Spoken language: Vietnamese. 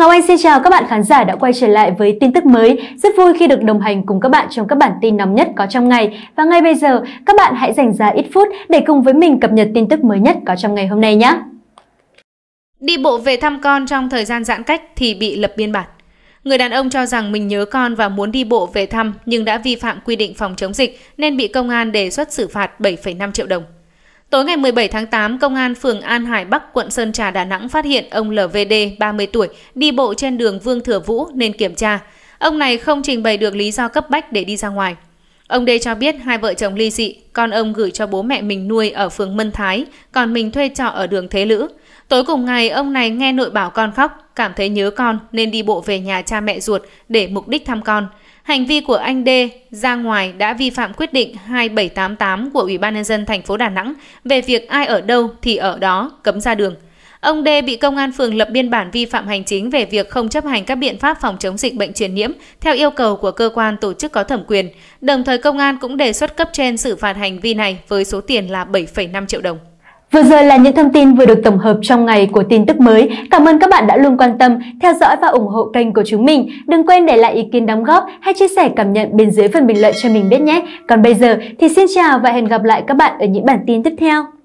Ngọc Anh xin chào các bạn khán giả đã quay trở lại với tin tức mới. Rất vui khi được đồng hành cùng các bạn trong các bản tin nóng nhất có trong ngày. Và ngay bây giờ, các bạn hãy dành ra ít phút để cùng với mình cập nhật tin tức mới nhất có trong ngày hôm nay nhé. Đi bộ về thăm con trong thời gian giãn cách thì bị lập biên bản. Người đàn ông cho rằng mình nhớ con và muốn đi bộ về thăm nhưng đã vi phạm quy định phòng chống dịch nên bị công an đề xuất xử phạt 7,5 triệu đồng. Tối ngày 17 tháng 8, Công an phường An Hải Bắc, quận Sơn Trà, Đà Nẵng phát hiện ông LVD, 30 tuổi, đi bộ trên đường Vương Thừa Vũ nên kiểm tra. Ông này không trình bày được lý do cấp bách để đi ra ngoài. Ông đây cho biết hai vợ chồng ly dị, con ông gửi cho bố mẹ mình nuôi ở phường Mân Thái, còn mình thuê trọ ở đường Thế Lữ. Tối cùng ngày, ông này nghe nội bảo con khóc, cảm thấy nhớ con nên đi bộ về nhà cha mẹ ruột để mục đích thăm con – Hành vi của anh D ra ngoài đã vi phạm quyết định 2788 của Ủy ban nhân dân thành phố Đà Nẵng về việc ai ở đâu thì ở đó cấm ra đường. Ông D bị công an phường lập biên bản vi phạm hành chính về việc không chấp hành các biện pháp phòng chống dịch bệnh truyền nhiễm theo yêu cầu của cơ quan tổ chức có thẩm quyền. Đồng thời công an cũng đề xuất cấp trên xử phạt hành vi này với số tiền là 7,5 triệu đồng. Vừa rồi là những thông tin vừa được tổng hợp trong ngày của tin tức mới. Cảm ơn các bạn đã luôn quan tâm, theo dõi và ủng hộ kênh của chúng mình. Đừng quên để lại ý kiến đóng góp hay chia sẻ cảm nhận bên dưới phần bình luận cho mình biết nhé. Còn bây giờ thì xin chào và hẹn gặp lại các bạn ở những bản tin tiếp theo.